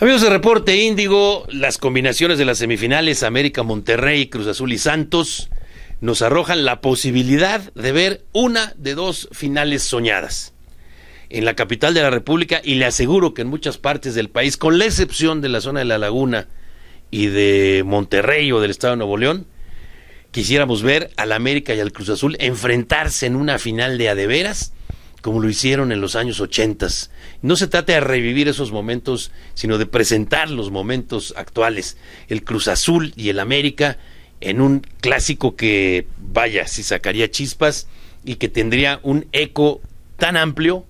Amigos de Reporte Índigo, las combinaciones de las semifinales América, Monterrey, Cruz Azul y Santos nos arrojan la posibilidad de ver una de dos finales soñadas en la capital de la República y le aseguro que en muchas partes del país, con la excepción de la zona de La Laguna y de Monterrey o del Estado de Nuevo León, quisiéramos ver al América y al Cruz Azul enfrentarse en una final de adeveras como lo hicieron en los años 80. No se trata de revivir esos momentos, sino de presentar los momentos actuales. El Cruz Azul y el América en un clásico que, vaya, si sacaría chispas y que tendría un eco tan amplio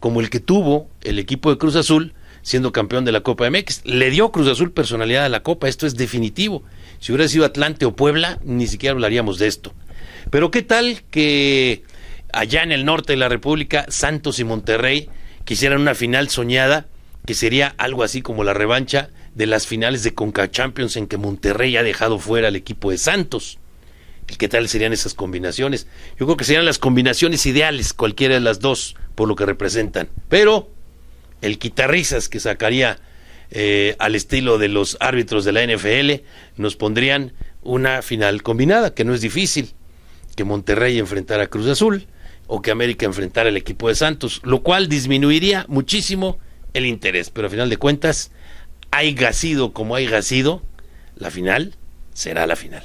como el que tuvo el equipo de Cruz Azul siendo campeón de la Copa MX. Le dio Cruz Azul personalidad a la Copa, esto es definitivo. Si hubiera sido Atlante o Puebla, ni siquiera hablaríamos de esto. Pero qué tal que allá en el norte de la República, Santos y Monterrey, quisieran una final soñada que sería algo así como la revancha de las finales de Conca Champions en que Monterrey ha dejado fuera al equipo de Santos. ¿Qué tal serían esas combinaciones? Yo creo que serían las combinaciones ideales, cualquiera de las dos, por lo que representan. Pero el quitarrisas que sacaría eh, al estilo de los árbitros de la NFL nos pondrían una final combinada, que no es difícil, que Monterrey enfrentara a Cruz Azul, que América enfrentara al equipo de Santos, lo cual disminuiría muchísimo el interés. Pero a final de cuentas, haya sido como haya sido, la final será la final.